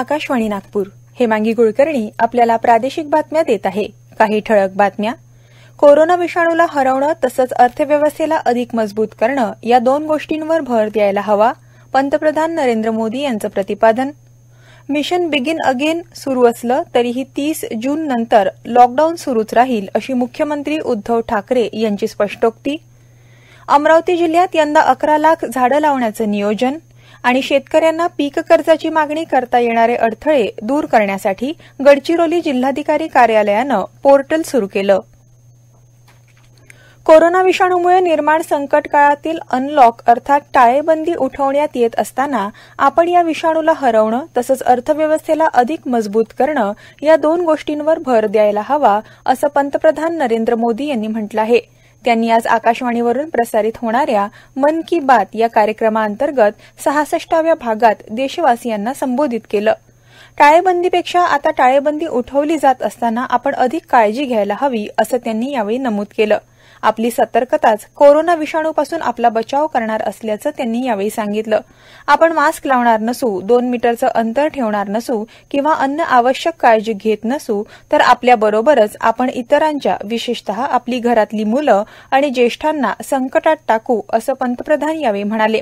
आकाशवाणी नागपूर मांगी कुलकर्णी आपल्याला प्रादेशिक बातम्या देत आहे काही ठळक बातम्या कोरोना विषाणूला हरवणं तसंच अर्थव्यवस्थेला अधिक मजबूत करणं या दोन गोष्टींवर भर द्यायला हवा पंतप्रधान नरेंद्र मोदी यांचं प्रतिपादन मिशन बिगिन अगेन सुरू असलं तरीही तीस जून नंतर लॉकडाऊन सुरूच राहील अशी मुख्यमंत्री उद्धव ठाकरे यांची स्पष्टोक्ती अमरावती जिल्ह्यात यंदा अकरा लाख झाडं लावण्याचं नियोजन आणि शेतकऱ्यांना पीक कर्जाची मागणी करता येणारे अडथळे दूर करण्यासाठी गडचिरोली जिल्हाधिकारी कार्यालयानं पोर्टल सुरू केलं कोरोना विषाणूमुळे निर्माण संकट काळातील अनलॉक अर्थात टाळेबंदी उठवण्यात येत असताना आपण या विषाणूला हरवणं तसंच अर्थव्यवस्थेला अधिक मजबूत करणं या दोन गोष्टींवर भर द्यायला हवा असं पंतप्रधान नरेंद्र मोदी यांनी म्हटलं आहे त्यांनी आज आकाशवाणीवरून प्रसारित होणाऱ्या मन की बात या कार्यक्रमाअंतर्गत सहासष्टाव्या भागात देशवासियांना संबोधित केलं टाळेबंदीपेक्षा आता टाळेबंदी उठवली जात असताना आपण अधिक काळजी घ्यायला हवी असं त्यांनी यावेळी नमूद केलं आपली सतर्कताच कोरोना विषाणूपासून आपला बचाव करणार असल्याचं त्यांनी यावेळी सांगितलं आपण मास्क लावणार नसू दोन मीटरचं अंतर ठेवणार नसू किंवा अन्न आवश्यक काळजी घेत नसू तर आपल्याबरोबरच आपण इतरांच्या विशेषतः आपली घरातली मुलं आणि ज्येष्ठांना संकटात टाकू असं पंतप्रधान यावेळी म्हणाले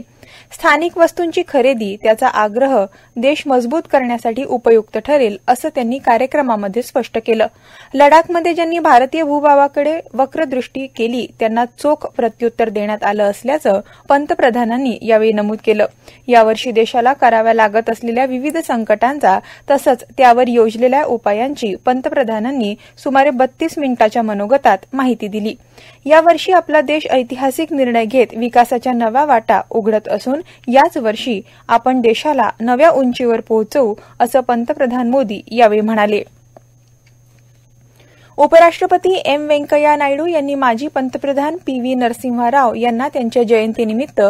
स्थानिक वस्तूंची खरेदी त्याचा आग्रह देश मजबूत करण्यासाठी उपयुक्त ठरेल असं त्यांनी कार्यक्रमामध्ये स्पष्ट केलं लडाखमध्ये ज्यांनी भारतीय भूभावाकडे वक्रदृष्टी केली त्यांना चोख प्रत्युत्तर देण्यात आलं असल्याचं पंतप्रधानांनी यावेळी नमूद केलं यावर्षी देशाला कराव्या लागत असलेल्या विविध संकटांचा तसंच त्यावर योजलेल्या उपायांची पंतप्रधानांनी सुमारे बत्तीस मिनिटाच्या मनोगतात माहिती दिली यावर्षी आपला देश ऐतिहासिक निर्णय घेत विकासाच्या नव्या वाटा उघडत असतो असून याच वर्षी आपण देशाला नव्या उंचीवर पोहोचवू असं पंतप्रधान मोदी यावेळी म्हणाले उपराष्ट्रपती एम व्यंकय्या नायडू यांनी माजी पंतप्रधान पी व्ही नरसिंहा राव यांना त्यांच्या जयंतीनिमित्त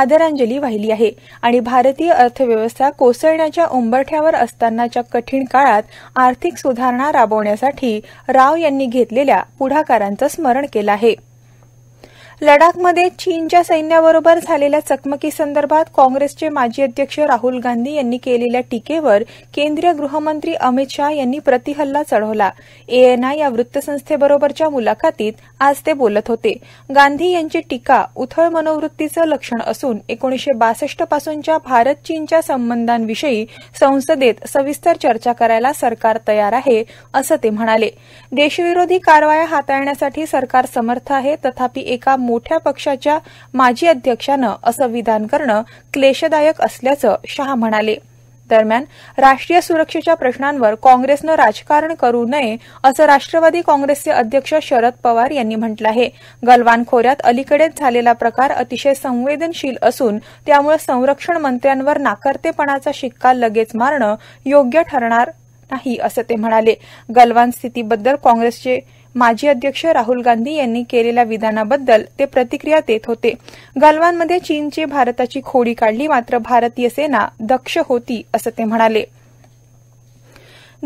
आदरांजली वाहिली आहे आणि भारतीय अर्थव्यवस्था कोसळण्याच्या उंबरठ्यावर असतानाच्या कठीण काळात आर्थिक सुधारणा राबवण्यासाठी राव यांनी घेतलेल्या पुढाकारांचं स्मरण केलं आहे लडाखमध्ये चीनच्या सैन्याबरोबर झालेल्या चकमकीसंदर्भात काँग्रेसचे माजी अध्यक्ष राहुल गांधी यांनी केलेल्या टीकेवर केंद्रीय गृहमंत्री अमित शाह यांनी प्रतिहल्ला चढवला एएनआय या वृत्तसंस्थेबरोबरच्या मुलाखतीत आज ते बोलत होते गांधी यांची टीका उथळ मनोवृत्तीचं लक्षण असून एकोणीशे बासष्ट पासूनच्या भारत चीनच्या संबंधांविषयी संसदेत सविस्तर चर्चा करायला सरकार तयार आहे असं ते म्हणाले देशविरोधी कारवाया हाताळण्यासाठी सरकार समर्थ आहे तथापि एका मोठ्या पक्षाच्या माजी अध्यक्षानं असं विधान करणं क्लेशदायक असल्याचं शहा म्हणाले दरम्यान राष्ट्रीय सुरक्षेच्या प्रश्नांवर काँग्रेसनं राजकारण करू नये असं राष्ट्रवादी काँग्रेसचे अध्यक्ष शरद पवार यांनी म्हटलं आहे गलवान खोऱ्यात अलीकडेच झालेला प्रकार अतिशय संवेदनशील असून त्यामुळे संरक्षण मंत्र्यांवर नाकर्तेपणाचा शिक्का लगेच मारणं योग्य ठरणार नाही असं ते म्हणाले गलवान स्थितीबद्दल काँग्रेसचे माजी अध्यक्ष राहुल गांधी यांनी केलेल्या विधानाबद्दल ते प्रतिक्रिया देत होते गलवानमध्ये चीनचे भारताची खोडी काढली मात्र भारतीय सेना दक्ष होती असं ते म्हणाले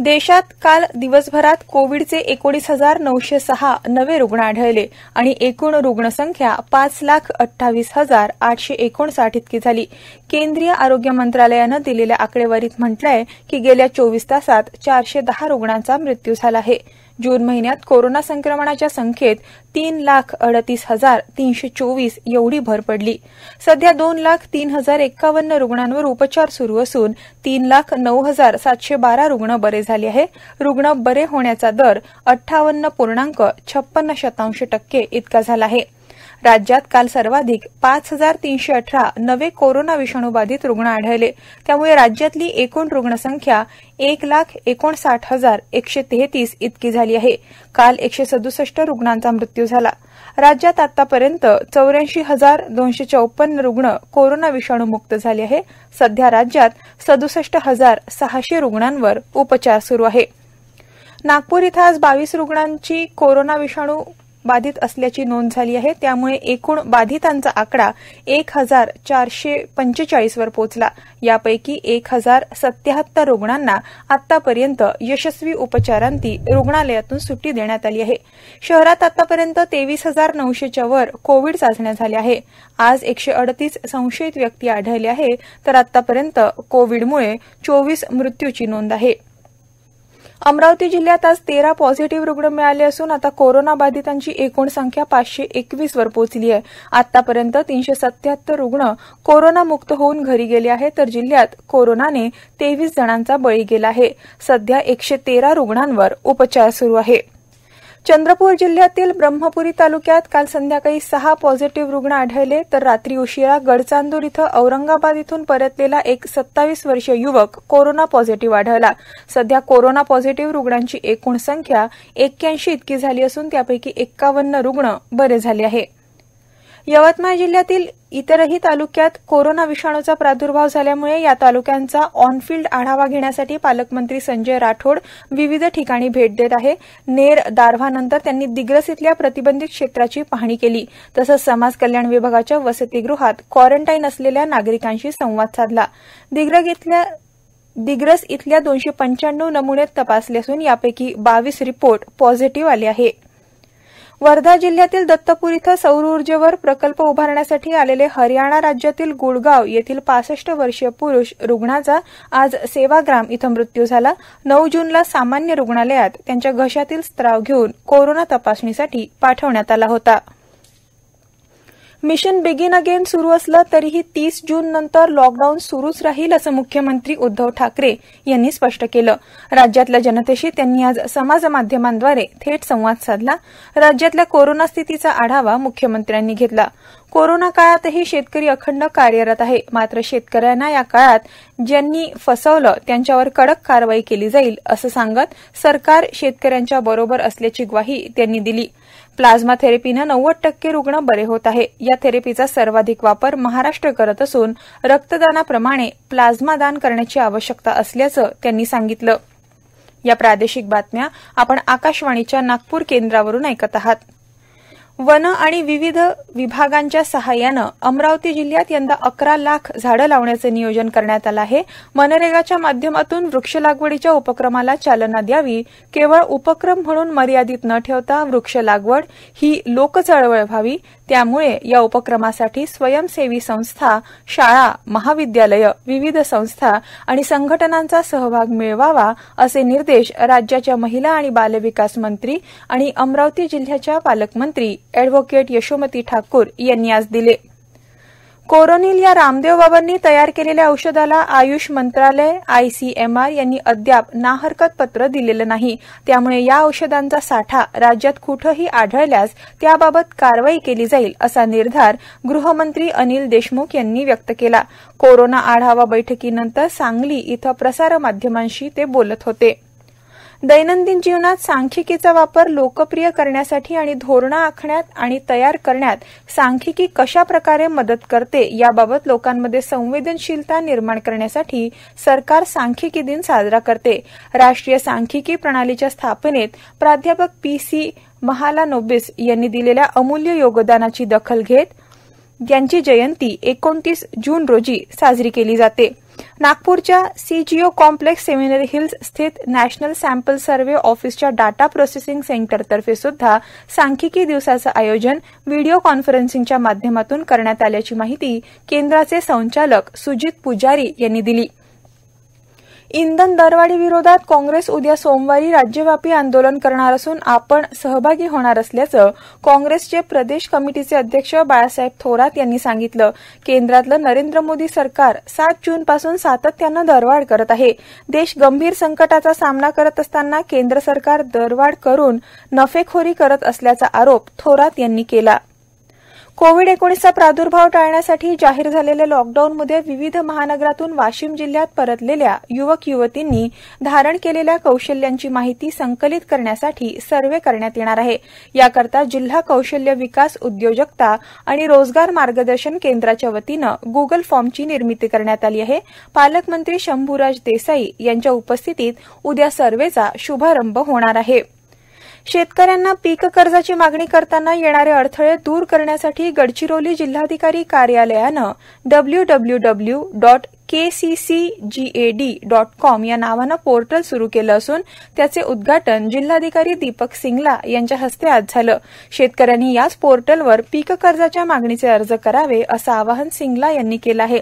देशात काल दिवसभरात कोविडचे एकोणीस हजार नऊशे सहा नवे रुग्ण आढळले आणि एकूण रुग्णसंख्या पाच लाख अठ्ठावीस हजार आठशे एकोणसाठ इतकी झाली केंद्रीय आरोग्य मंत्रालयानं दिलेल्या आकडेवारीत म्हटलं आहे की गेल्या चोवीस तासात चारशे दहा रुग्णांचा मृत्यू झाला आहे जून महिन्यात कोरोना संक्रमणाच्या संख्येत तीन लाख अडतीस हजार तीनशे चोवीस एवढी भर पडली सध्या दोन लाख तीन हजार एक्कावन्न रुग्णांवर उपचार सुरू असून तीन लाख नऊ हजार सातशे बारा रुग्ण बरे झाले आहेत रुग्ण बरे होण्याचा दर अठ्ठावन्न पूर्णांक छप्पन्न शतांश टक्के इतका झाला आहे राज्यात काल सर्वाधिक पाच हजार तीनशे अठरा नवे कोरोना विषाणू बाधित रुग्ण आढळले त्यामुळे राज्यातली एकूण रुग्णसंख्या एक लाख एकोणसाठ हजार एकशे तेहतीस इतकी झाली आहे काल एकशे सदुसष्ट रुग्णांचा मृत्यू झाला राज्यात आतापर्यंत चौऱ्याऐंशी हजार दोनशे चौपन्न रुग्ण कोरोना विषाणू मुक्त झाले आहे सध्या राज्यात सदुसष्ट हजार सहाशे रुग्णांवर उपचार सुरू आहे नागपूर इथं आज बावीस रुग्णांची कोरोना विषाणू बाधित असल्याची नोंद झाली आहे त्यामुळे एकूण बाधितांचा आकडा एक हजार चारशे पंचेचाळीसवर पोहोचला यापैकी एक हजार सत्याहत्तर रुग्णांना आतापर्यंत यशस्वी उपचारांती रुग्णालयातून सुट्टी देण्यात आली आहे शहरात आतापर्यंत तेवीस हजार नऊशेच्या वर कोविड चाचण्या झाल्या आहे आज एकशे अडतीस संशयित व्यक्ती आढळले आहे तर आतापर्यंत कोविडमुळे चोवीस मृत्यूची नोंद आहे अमरावती जिल्ह्यात आज तेरा पॉझिटिव्ह रुग्ण मिळाले असून आता कोरोनाबाधितांची एकूण संख्या पाचशे एकवीस वर पोहोचली आहे आतापर्यंत तीनशे सत्याहत्तर रुग्ण कोरोनामुक्त होऊन घरी गेले आहेत तर जिल्ह्यात कोरोनाने तेवीस जणांचा बळी गेला आहे सध्या एकशे तेरा रुग्णांवर उपचार सुरू आहेत चंद्रपूर जिल्ह्यातील ब्रह्मपुरी तालुक्यात काल संध्याकाळी सहा पॉझिटिव्ह रुग्ण आढळले तर रात्री उशिरा गडचांदूर इथं औरंगाबाद इथून परतलेला एक सत्तावीस वर्षीय युवक कोरोना पॉझिटिव्ह आढळला सध्या कोरोना पॉझिटिव्ह रुग्णांची एकूण संख्या एक्क्याऐंशी इतकी झाली असून त्यापैकी एक्कावन्न रुग्ण बरे झाले आहेत यवतमाळ जिल्ह्यातील इतरही तालुक्यात कोरोना विषाणूचा प्रादुर्भाव झाल्यामुळे या तालुक्यांचा ऑनफिल्ड आढावा घेण्यासाठी पालकमंत्री संजय राठोड विविध ठिकाणी भेट देत आहे नेर दारव्हानंतर त्यांनी दिग्रस इथल्या प्रतिबंधित क्षेत्राची पाहणी केली तसंच समाज कल्याण विभागाच्या वसतिगृहात क्वारंटाईन असलेल्या नागरिकांशी संवाद साधला दिग्रस इथल्या दोनशे पंच्याण्णव नमुने तपासले असून यापैकी बावीस रिपोर्ट पॉझिटिव्ह आले आहेत वर्धा जिल्ह्यातील दत्तपूर इथं सौर ऊर्जेवर प्रकल्प उभारण्यासाठी आलेले हरियाणा राज्यातील गुडगाव येथील पासष्ट वर्षीय पुरुष रुग्णाचा आज सेवाग्राम इथं मृत्यू झाला नऊ जूनला सामान्य रुग्णालयात त्यांच्या घशातील स्त्राव घेऊन कोरोना तपासणीसाठी पाठवण्यात आला होता मिशन बिगिन अगेन सुरू असलं तरीही तीस जून नंतर लॉकडाऊन सुरूच राहील असं मुख्यमंत्री उद्धव ठाकरे यांनी स्पष्ट केलं राज्यातल्या जनतेशी त्यांनी आज समाजमाध्यमांद्वारे थेट संवाद साधला राज्यातल्या कोरोना स्थितीचा आढावा मुख्यमंत्र्यांनी घेतला कोरोना काळातही शेतकरी अखंड कार्यरत आहे मात्र शेतकऱ्यांना या काळात ज्यांनी फसवलं त्यांच्यावर कडक कारवाई केली जाईल असं सांगत सरकार शेतकऱ्यांच्या बरोबर असल्याची ग्वाही त्यांनी दिली प्लाझ्मा थेरपीनं नव्वद टक्के रुग्ण बरे होत आहे या थेरपीचा सर्वाधिक वापर महाराष्ट्र करत असून रक्तदानाप्रमाणे प्लाझ्मा दान करण्याची आवश्यकता असल्याचं त्यांनी सांगितलं या प्रादेशिक बातम्या आपण आकाशवाणीच्या नागपूर केंद्रावरून ऐकत आहात वन आणि विविध विभागांच्या सहाय्यानं अमरावती जिल्ह्यात यंदा अकरा लाख झाडं लावण्याचे नियोजन करण्यात आलं आहे मनरेगाच्या माध्यमातून वृक्ष लागवडीच्या उपक्रमाला चालना द्यावी केवळ उपक्रम म्हणून मर्यादित न ठेवता वृक्ष लागवड ही लोकचळवळ व्हावी त्यामुळे या उपक्रमासाठी स्वयंसेवी संस्था शाळा महाविद्यालये विविध संस्था आणि संघटनांचा सहभाग मिळवावा असे निर्देश राज्याच्या महिला आणि बालविकास मंत्री आणि अमरावती जिल्ह्याच्या पालकमंत्री ॲडव्होकेट यशोमती ठाकूर यांनी आज दिलेत कोरोनिल या रामदेव बाबांनी तयार केलेल्या औषधाला आयुष मंत्रालय आयसीएमआर यांनी अद्याप ना हरकत पत्र दिलेले नाही त्यामुळे या औषधांचा साठा राज्यात कुठंही आढळल्यास त्याबाबत कारवाई केली जाईल असा निर्धार गृहमंत्री अनिल देशमुख यांनी व्यक्त केला कोरोना आढावा बैठकीनंतर सांगली इथं प्रसारमाध्यमांशी ते बोलत होते दैनंदिन जीवनात सांख्यिकीचा वापर लोकप्रिय करण्यासाठी आणि धोरणं आखण्यात आणि तयार करण्यात सांख्यिकी कशा प्रकारे मदत करते याबाबत लोकांमध्ये संवेदनशीलता निर्माण करण्यासाठी सरकार सांख्यिकी दिन साजरा करते राष्ट्रीय सांख्यिकी प्रणालीच्या स्थापनेत प्राध्यापक पी सी महालानोबिस यांनी दिलेल्या अमूल्य योगदानाची दखल घेत यांची जयंती एकोणतीस जून रोजी साजरी केली जाते नागपूरच्या सीजीओ कॉम्प्लेक्स सेमिनरी हिल्स स्थित नॅशनल सॅम्पल सर्व्हे ऑफिसच्या डाटा प्रोसेसिंग सेंटरतर्फे सुद्धा सांख्यिकी दिवसाचं आयोजन व्हिडिओ कॉन्फरन्सिंगच्या माध्यमातून करण्यात आल्याची माहिती केंद्राचे संचालक सुजित पुजारी यांनी दिली इंधन दरवाढी विरोधात काँग्रेस उद्या सोमवारी राज्यव्यापी आंदोलन करणार असून आपण सहभागी होणार असल्याचं काँग्रेसचे प्रदेश कमिटीचे अध्यक्ष बाळासाहेब थोरात यांनी सांगितलं केंद्रातलं नरेंद्र मोदी सरकार सात जूनपासून सातत्यानं दरवाढ करत आहे देश गंभीर संकटाचा सामना करत असताना केंद्र सरकार दरवाढ करून नफेखोरी करत असल्याचा आरोप थोरात यांनी केला कोविड एकोणीसचा प्रादुर्भाव टाळण्यासाठी जाहीर झालेल्या लॉकडाऊनमध्ये विविध महानगरातून वाशिम जिल्ह्यात परतलेल्या युवक युवतींनी धारण केलेल्या कौशल्यांची माहिती संकलित करण्यासाठी सर्व्हे करण्यात येणार आहे याकरता जिल्हा कौशल्य विकास उद्योजकता आणि रोजगार मार्गदर्शन केंद्राच्या वतीनं गुगल फॉर्मची निर्मिती करण्यात आली आहे पालकमंत्री शंभूराज देसाई यांच्या उपस्थितीत उद्या सर्व्हेचा शुभारंभ होणार आहे शेतकऱ्यांना पीक कर्जाची मागणी करताना येणारे अडथळे दूर करण्यासाठी गडचिरोली जिल्हाधिकारी कार्यालयानं W W W dot D dot com या नावानं पोर्टल सुरू केलं असून त्याचे उद्घाटन जिल्हाधिकारी दीपक सिंगला यांच्या हस्ते आज झालं शेतकऱ्यांनी याच पोर्टलवर पीक कर्जाच्या मागणीचे अर्ज करावे असं आवाहन सिंगला यांनी केलं आहे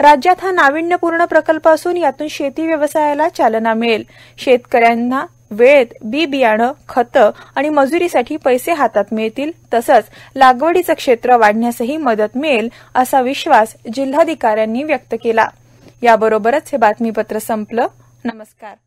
राज्यात हा नाविन्यपूर्ण प्रकल्प असून यातून शेती व्यवसायाला चालना मिळेल शेतकऱ्यांना वेळेत बी बियाणं खतं आणि मजुरीसाठी पैसे हातात मिळतील तसंच लागवडीचं क्षेत्र वाढण्यासही मदत मिळेल असा विश्वास जिल्हाधिकाऱ्यांनी व्यक्त केला याबरोबरच हे बातमीपत्र संपलं नमस्कार